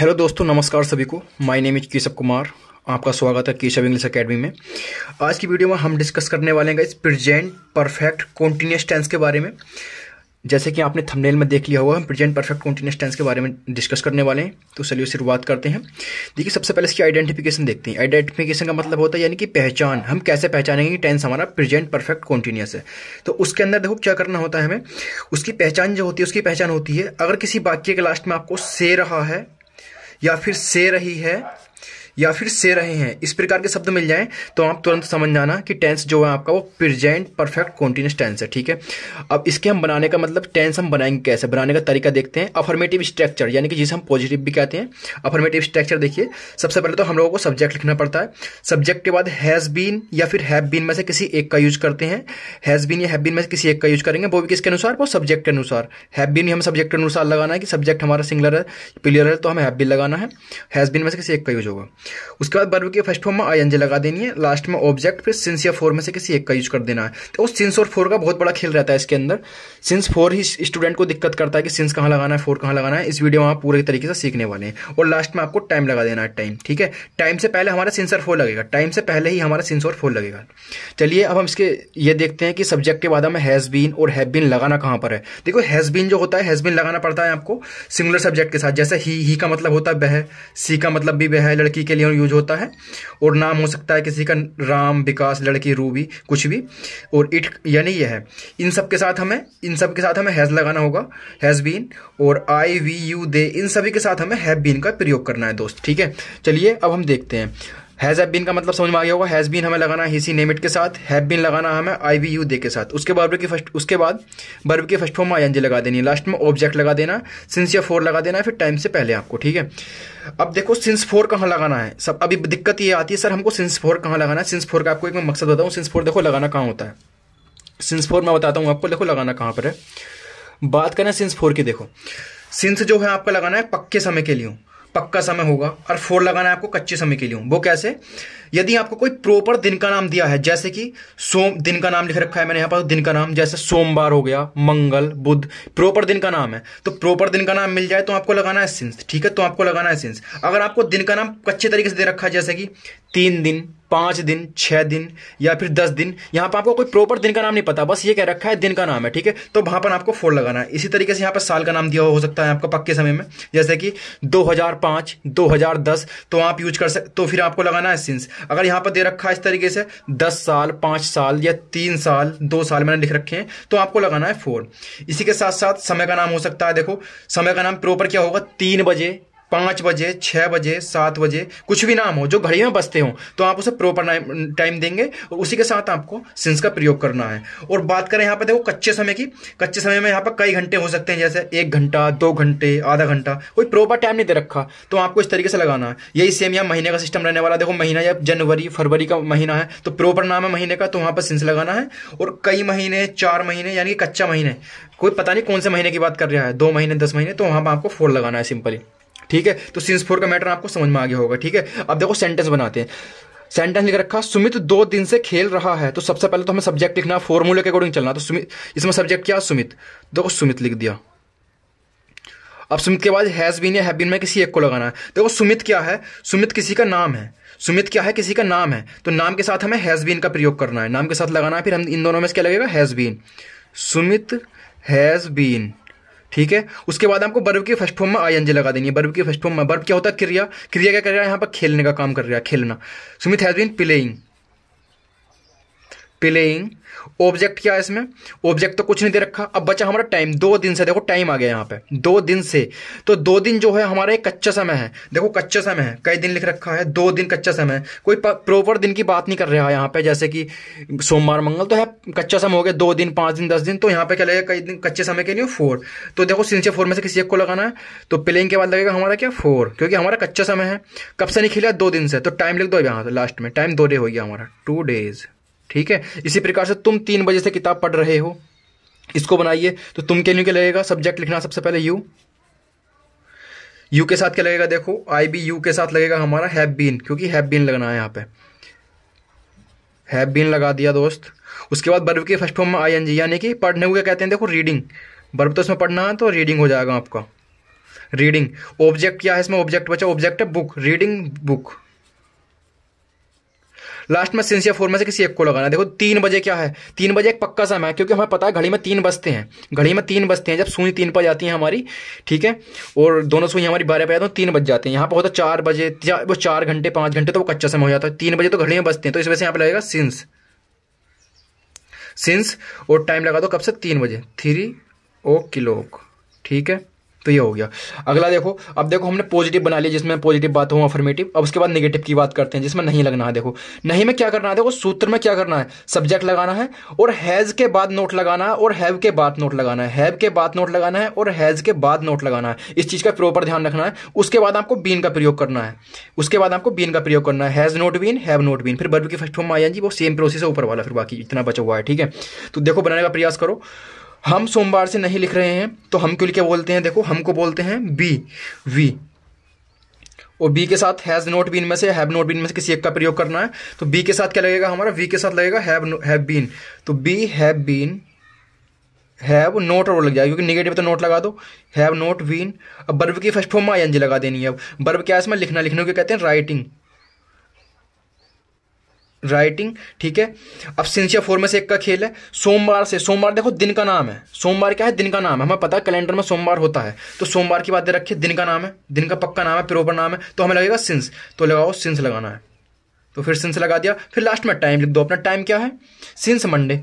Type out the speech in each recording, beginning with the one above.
hello दोस्तों नमस्कार सभी को my name is Keshav Kumar आपका स्वागत है केशव इंग्लिश एकेडमी में आज की वीडियो में हम डिस्कस करने वाले हैं इस प्रेजेंट परफेक्ट कॉन्टीन्यूस टेंस के बारे में जैसे कि आपने थंबनेल में देख लिया होगा हम प्रेजेंट परफेक्ट कॉन्टीन्यूस टेंस के बारे में डिस्कस करने वाले हैं तो चलिए शुरुआत करते हैं देखिए सबसे पहले इसकी आइडेंटिफिकेशन देखते हैं आइडेंटिफिकेशन का मतलब होता है यानी कि पहचान हम कैसे पहचानेंगे कि टेंस हमारा प्रेजेंट परफेक्ट कॉन्टीन्यूस है तो उसके अंदर देखो क्या करना होता है हमें उसकी पहचान जो होती है उसकी पहचान होती है अगर किसी वाक्य के लास्ट में आपको से रहा है या फिर से रही है या फिर से रहे हैं इस प्रकार के शब्द मिल जाएं तो आप तुरंत समझ जाना कि टेंस जो है आपका वो प्रेजेंट परफेक्ट कॉन्टीन्यूस टेंस है ठीक है अब इसके हम बनाने का मतलब टेंस हम बनाएंगे कैसे बनाने का तरीका देखते हैं अफर्मेटिव स्ट्रक्चर यानी कि जिसे हम पॉजिटिव भी कहते हैं अफर्मेटिव स्ट्रक्चर देखिए सबसे पहले तो हम लोगों को सब्जेक्ट लिखना पड़ता है सब्जेक्ट के बाद हैज़ बीन या फिर हैव बीन में से किसी एक का यूज करते हैं हैज़ बीन या हैव बीन में से किसी एक का यूज करेंगे वो भी किसके अनुसार वो सब्जेक्ट के अनुसार हैव बीन हम सब्जेक्ट के अनुसार लगाना है कि सब्जेक्ट हमारा सिंगलर है प्लेयर है तो हमें हैव बीन लगाना है हैज़ बीन में से किसी एक का यूज होगा उसके बाद वर्ब के फर्स्ट फॉर्म में आई एनजी लगा देनी है लास्ट में ऑब्जेक्ट फिर सिंस या फोर में से किसी एक का यूज कर देना है तो उस सिंस और फोर का बहुत बड़ा खेल रहता है इसके अंदर सिंस फोर ही स्टूडेंट को दिक्कत करता है कि सिंस कहाँ लगाना है फोर कहाँ लगाना है इस वीडियो में आप पूरे तरीके से सीखने वाले हैं और लास्ट में आपको टाइम लगा देना है टाइम ठीक है टाइम से पहले हमारा सिंस और फोर लगेगा टाइम से पहले ही हमारा सिंस और फोर लगेगा चलिए अब हम इसके ये देखते हैं कि सब्जेक्ट के बाद हमें हैज़ बीन और हैव बीन लगाना कहाँ पर है देखो हैज़ बीन जो होता है हैज़ बीन लगाना पड़ता है आपको सिंगुलर सब्जेक्ट के साथ जैसे ही ही का मतलब होता है वह सी का मतलब भी वह लड़की के लिए यूज होता है और नाम हो सकता है किसी का राम विकास लड़की रूबी कुछ भी और इट यानी यह है इन सब के साथ हमें इन सब के साथ हमें हैज़ लगाना होगा हैज़ बीन और आई वी यू दे इन सभी के साथ हमें हैव बीन का प्रयोग करना है दोस्त ठीक है चलिए अब हम देखते हैं हैज़ हैव बीन का मतलब समझ में आ गया होगा हैज़ बीन हमें लगाना है इसी नेम इट के साथ हैव बीन लगाना हमें आई वी यू दे के साथ उसके बाद की फर्स्ट उसके बाद बर्ब की first form I N G लगा देनी लास्ट में ऑब्जेक्ट लगा देना सिंस या फोर लगा देना फिर टाइम से पहले आपको ठीक है अब देखो सिंस फोर कहाँ लगाना है सब अभी दिक्कत ये आती है सर हमको सिंस फोर कहाँ लगाना है सिंस फोर का आपको एक मैं मकसद बताऊँ सिंस फोर देखो लगाना कहाँ होता है सिंस फोर मैं बताता हूँ आपको देखो लगाना कहाँ पर है बात करें सिंस फोर की देखो सिंस जो है आपका लगाना है पक्के समय के लिए पक्का समय होगा और फोर लगाना है आपको कच्चे समय के लिए वो कैसे यदि आपको कोई प्रॉपर दिन का नाम दिया है जैसे कि सोम दिन का नाम लिख रखा है मैंने यहाँ पर दिन का नाम जैसे सोमवार हो गया मंगल बुध प्रॉपर दिन का नाम है तो प्रॉपर दिन का नाम मिल जाए तो आपको लगाना है सिंस ठीक है तो आपको लगाना है सिंस अगर आपको दिन का नाम कच्चे तरीके से दे रखा है जैसे कि तीन दिन पाँच दिन छः दिन या फिर दस दिन यहाँ पर आपको कोई प्रॉपर दिन का नाम नहीं पता बस ये कह रखा है दिन का नाम है ठीक है तो वहाँ पर आपको फोर लगाना है इसी तरीके से यहाँ पर साल का नाम दिया हो सकता है आपका पक्के समय में जैसे कि 2005 2010 तो आप यूज कर सकते तो फिर आपको लगाना है सिंस अगर यहाँ पर दे रखा है इस तरीके से दस साल पाँच साल या तीन साल दो साल मैंने लिख रखे हैं तो आपको लगाना है फोर इसी के साथ साथ समय का नाम हो सकता है देखो समय का नाम प्रॉपर क्या होगा तीन बजे पाँच बजे छः बजे सात बजे कुछ भी नाम हो जो घड़ी में बसते हो तो आप उसे प्रॉपर टाइम देंगे और उसी के साथ आपको सिंस का प्रयोग करना है और बात करें यहाँ पर देखो कच्चे समय की कच्चे समय में यहाँ पर कई घंटे हो सकते हैं जैसे एक घंटा दो घंटे आधा घंटा कोई प्रॉपर टाइम नहीं दे रखा तो आपको इस तरीके से लगाना है यही सेम यहाँ महीने का सिस्टम रहने वाला देखो महीना या जनवरी फरवरी का महीना है तो प्रॉपर नाम है महीने का तो वहाँ पर सिंस लगाना है और कई महीने चार महीने यानी कि कच्चा महीने कोई पता नहीं कौन से महीने की बात कर रहा है दो महीने दस महीने तो वहाँ पर आपको फोर लगाना है सिंपली ठीक है तो सिंस फोर का मैटर आपको समझ में आ गया होगा ठीक है अब देखो सेंटेंस बनाते हैं सेंटेंस लिख रखा सुमित दो दिन से खेल रहा है तो सबसे पहले तो हमें सब्जेक्ट लिखना फॉर्मूले के अकॉर्डिंग चलना तो सुमित इसमें सब्जेक्ट क्या सुमित देखो सुमित लिख दिया अब सुमित के बाद हैज़ बीन या हैव बीन में किसी एक को लगाना है देखो सुमित क्या है सुमित किसी का नाम है सुमित क्या है किसी का नाम है तो नाम के साथ हमें हैज़ बीन का प्रयोग करना है नाम के साथ लगाना है फिर हम इन दोनों में क्या लगेगा has been Sumit has been ठीक है उसके बाद आपको बर्फ की फर्स्ट फॉर्म में आई एनजी लगा देनी है बर्फ की फर्स्ट फॉर्म में बर्फ क्या होता है क्रिया क्रिया क्या कर रहा है यहाँ पर खेलने का काम कर रहा है खेलना Sumit has been playing playing object क्या है इसमें ऑब्जेक्ट तो कुछ नहीं दे रखा अब बचा हमारा टाइम दो दिन से देखो टाइम आ गया यहाँ पे दो दिन से तो दो दिन जो है हमारा एक कच्चा समय है देखो कच्चा समय है कई दिन लिख रखा है दो दिन कच्चा समय है कोई प्रॉपर दिन की बात नहीं कर रहा है यहाँ पे जैसे कि सोमवार मंगल तो है कच्चा समय हो गया दो दिन पाँच दिन दस दिन तो यहाँ पे क्या लगेगा कई दिन कच्चे समय के लिए फोर तो देखो सिंचे फोर में से किसी एक को लगाना है तो प्लेइंग के बाद लगेगा हमारा क्या फोर क्योंकि हमारा कच्चा समय है कब से नहीं खेला दो दिन से तो टाइम लिख दो यहाँ लास्ट में टाइम दो डे हो गया हमारा टू डेज ठीक है इसी प्रकार से तुम तीन बजे से किताब पढ़ रहे हो इसको बनाइए तो तुम के लिए क्या लगेगा सब्जेक्ट लिखना सबसे पहले यू यू के साथ क्या लगेगा देखो आई बी यू के साथ लगेगा हमारा हैव बीन क्योंकि हैव बीन लगना है यहाँ पे हैव बीन लगा दिया दोस्त उसके बाद बर्ब के फर्स्ट फॉर्म में आई एन जी यानी कि पढ़ने को क्या कहते हैं देखो रीडिंग बर्व तो इसमें पढ़ना है तो रीडिंग हो जाएगा आपका रीडिंग ऑब्जेक्ट क्या है इसमें ऑब्जेक्ट बचा ऑब्जेक्ट है बुक रीडिंग बुक लास्ट में सिंसियर फोर में से किसी एक को लगाना देखो तीन बजे क्या है तीन बजे एक पक्का समय है क्योंकि हमें पता है घड़ी में तीन बजते हैं घड़ी में तीन बजते हैं जब सुई तीन पर जाती है हमारी ठीक है और दोनों सुई हमारी बारह पर आते हैं तीन बज जाते हैं यहाँ पर होता है चार बजे वो चार घंटे पाँच घंटे तो वो कच्चा समय हो जाता है तीन बजे तो घड़ी में बजते हैं तो इस वजह से यहाँ पर लगेगा सिंस सिंस और टाइम लगा दो कब से तीन बजे थ्री ओ क्लॉक ठीक है तो ये हो गया अगला देखो अब देखो हमने पॉजिटिव बना लिया जिसमें पॉजिटिव बात हूँ अफर्मेटिव अब उसके बाद नेगेटिव की बात करते हैं जिसमें नहीं लगना है देखो नहीं में क्या करना है देखो सूत्र में क्या करना है सब्जेक्ट लगाना है और हैज़ के बाद नोट लगाना है और हैव के बाद नोट लगाना है हैव के बाद नोट लगाना है और हैज़ के बाद नोट लगाना है इस चीज़ का प्रॉपर ध्यान रखना है उसके बाद आपको बीन का प्रयोग करना है उसके बाद आपको बीन का प्रयोग करना has not been have not been फिर बर्ब की फर्स्ट फॉर्म आई जी वो सेम प्रोसेस है ऊपर वाला फिर बाकी इतना बचा हुआ है ठीक है तो देखो बनाने का प्रयास करो हम सोमवार से नहीं लिख रहे हैं तो हम क्यों क्या बोलते हैं देखो हमको बोलते हैं बी वी और बी के साथ हैज नोट बीन में से हैव नोट बीन में से किसी एक का प्रयोग करना है तो बी के साथ क्या लगेगा हमारा वी के साथ लगेगा हैव हैव बीन तो be have been have not और लग जाएगा क्योंकि निगेटिव तो नोट लगा दो हैव नोट बीन अब बर्ब की फर्स्ट फॉर्म में आई लगा देनी है अब बर्ब क्या है इसमें लिखना लिखने को कहते हैं राइटिंग राइटिंग ठीक है अब सिंसिया फोर में से एक का खेल है सोमवार से सोमवार देखो दिन का नाम है सोमवार क्या है दिन का नाम है हमें पता है कैलेंडर में सोमवार होता है तो सोमवार की बात रखिए दिन का नाम है दिन का पक्का नाम है प्रोपर नाम है तो हमें लगेगा सिंस तो लगाओ सिंस लगाना है तो फिर सिंस लगा दिया फिर लास्ट में टाइम लिख दो अपना टाइम क्या है सिंस मंडे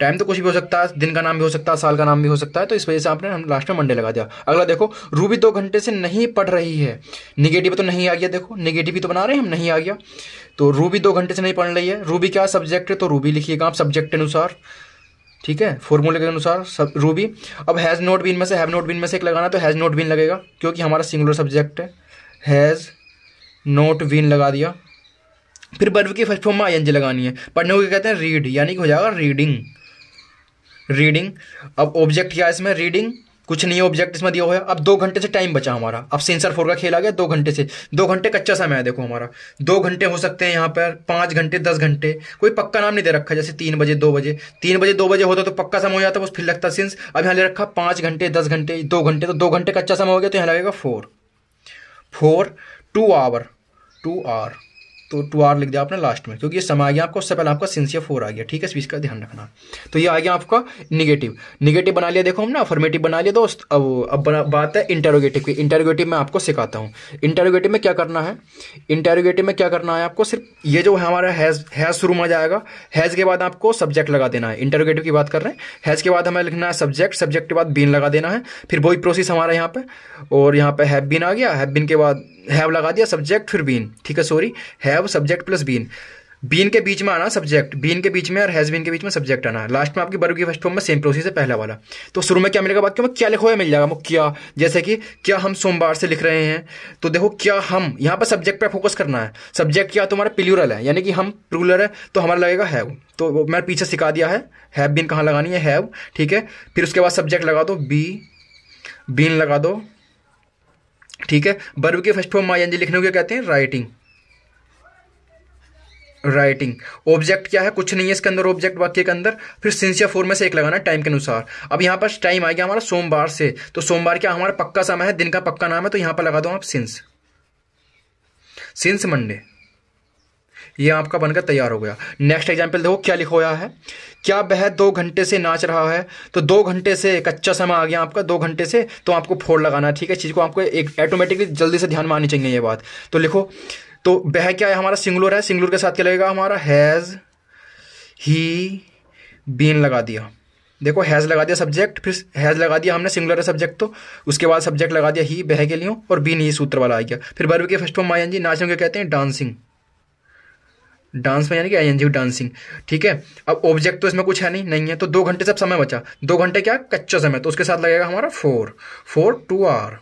टाइम तो कुछ भी हो सकता है दिन का नाम भी हो सकता है साल का नाम भी हो सकता है तो इस वजह से आपने हम लास्ट में मंडे लगा दिया अगला देखो रूबी दो घंटे से नहीं पढ़ रही है निगेटिव तो नहीं आ गया देखो निगेटिव भी तो बना रहे हैं हम नहीं आ गया तो रूबी दो घंटे से नहीं पढ़ रही है रूबी क्या सब्जेक्ट है तो रूबी लिखिएगा आप सब्जेक्ट अनुसार ठीक है फॉर्मूले के अनुसार सब रूबी अब हैज़ नोट बीन में से हैव नोट बीन में से एक लगाना तो हैज़ नोट बीन लगेगा क्योंकि हमारा सिंगुलर सब्जेक्ट है हैज़ नोट बीन लगा दिया फिर बर्व की फर्स्ट फॉर्म में आई लगानी है पढ़ने को कहते हैं रीड यानी कि हो जाएगा रीडिंग रीडिंग अब ऑब्जेक्ट क्या है इसमें रीडिंग कुछ नहीं है ऑब्जेक्ट इसमें दिया हुआ है अब दो घंटे से टाइम बचा हमारा अब सेंसर फोर का खेल आ गया दो घंटे से दो घंटे कच्चा समय है देखो हमारा दो घंटे हो सकते हैं यहाँ पर पाँच घंटे दस घंटे कोई पक्का नाम नहीं दे रखा जैसे तीन बजे दो बजे तीन बजे दो बजे होता तो पक्का समय हो जाता बस फिर लगता सेंस अब यहाँ ले रखा पाँच घंटे दस घंटे दो घंटे तो दो घंटे कच्चा समय हो गया तो यहाँ लगेगा for for two hour two hour तो टू आर लिख दिया आपने लास्ट में क्योंकि ये समय आ गया आपका उससे पहले आपका सिंसियर फोर आ गया ठीक है इस का ध्यान रखना तो ये आ गया आपका निगेटिव निगेटिव बना लिया देखो हमने अफर्मेटिव बना लिया दोस्त अब अब बात है इंटरोगेटिव की इंटरोगेटिव में आपको सिखाता हूँ इंटरोगेटिव में क्या करना है इंटरोगेटिव में क्या करना है आपको सिर्फ ये जो है हमारा हैज़ हैज़ शुरू में जाएगा हैज़ के बाद आपको सब्जेक्ट लगा देना है इंटरोगेटिव की बात कर रहे हैं हैज़ के बाद हमें लिखना है सब्जेक्ट सब्जेक्ट के बाद बीन लगा देना है फिर वही प्रोसेस हमारा यहाँ पर और यहाँ पर हैव बीन आ गया हैव बीन के बाद हैव लगा दिया सब्जेक्ट फिर बीन ठीक है सॉरी हैव है वो सब्जेक्ट प्लस बीन बीन के बीच में आना सब्जेक्ट बीन के बीच में और हैज बीन के बीच में सब्जेक्ट आना लास्ट में आपकी बर्ग की फर्स्ट फॉर्म में सेम प्रोसेस है पहला वाला तो शुरू में क्या मिलेगा वाक्य में क्या लिखो है मिल जाएगा क्या जैसे कि क्या हम सोमवार से लिख रहे हैं तो देखो क्या हम यहाँ पर सब्जेक्ट पर फोकस करना है सब्जेक्ट क्या तुम्हारा प्लूरल है यानी कि हम प्लूरल है तो हमारा लगेगा हैव तो मैंने पीछे सिखा दिया है हैव बीन कहाँ लगानी है हैव ठीक है फिर उसके बाद सब्जेक्ट लगा दो बी बीन लगा दो ठीक है बर्व के फर्स्ट फॉर्म माई एनजी लिखने को क्या कहते हैं राइटिंग राइटिंग ऑब्जेक्ट क्या है कुछ नहीं है इसके अंदर ऑब्जेक्ट वाक्य के अंदर फिर सिंसियर या फोर में से एक लगाना टाइम के अनुसार अब यहाँ पर टाइम आ गया हमारा सोमवार से तो सोमवार क्या हमारा पक्का समय है दिन का पक्का नाम है तो यहाँ पर लगा दो आप सिंस सिंस मंडे ये आपका बनकर तैयार हो गया नेक्स्ट एग्जाम्पल देखो क्या लिखा हुआ है क्या वह दो घंटे से नाच रहा है तो दो घंटे से एक अच्छा समय आ गया आपका दो घंटे से तो आपको फोड़ लगाना ठीक है चीज़ को आपको एक ऑटोमेटिकली जल्दी से ध्यान में आनी चाहिए ये बात तो लिखो तो वह क्या है हमारा सिंगुलर है सिंगुलर के साथ क्या लगेगा हमारा हैज़ ही बीन लगा दिया देखो हैज़ लगा दिया सब्जेक्ट फिर हैज़ लगा दिया हमने सिंगुलर है सब्जेक्ट तो उसके बाद सब्जेक्ट लगा दिया ही बह के लिए और बीन ही सूत्र वाला आ गया फिर वर्ब के first form I N G G के कहते हैं डांसिंग डांस में यानी कि आई एनजी डांसिंग ठीक है अब ऑब्जेक्ट तो इसमें कुछ है नहीं नहीं है तो दो घंटे सब समय बचा दो घंटे क्या कच्चा समय तो उसके साथ लगेगा हमारा फोर फोर टू आर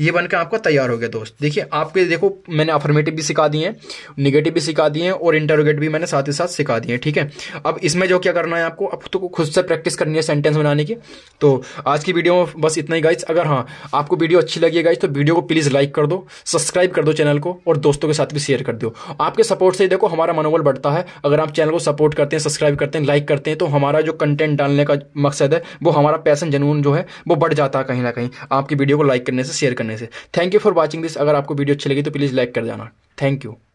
ये बनकर आपका तैयार हो गया दोस्त देखिए आपके देखो मैंने अफर्मेटिव भी सिखा दिए हैं निगेटिव भी सिखा दिए हैं और इंटरोगेट भी मैंने साथ ही साथ सिखा दिए हैं ठीक है अब इसमें जो क्या करना है आपको अब तो खुद से प्रैक्टिस करनी है सेंटेंस बनाने की तो आज की वीडियो में बस इतना ही गाइज अगर हाँ आपको वीडियो अच्छी लगी गाइज तो वीडियो को प्लीज़ लाइक कर दो सब्सक्राइब कर दो चैनल को और दोस्तों के साथ भी शेयर कर दो आपके सपोर्ट से देखो हमारा मनोबल बढ़ता है अगर आप चैनल को सपोर्ट करते हैं सब्सक्राइब करते हैं लाइक करते हैं तो हमारा जो कंटेंट डालने का मकसद है वो हमारा पैसन जनून जो है वो बढ़ जाता है कहीं ना कहीं आपकी वीडियो को लाइक करने से शेयर करने करने से thank you for watching this अगर आपको वीडियो अच्छी लगी तो प्लीज़ लाइक कर जाना थैंक यू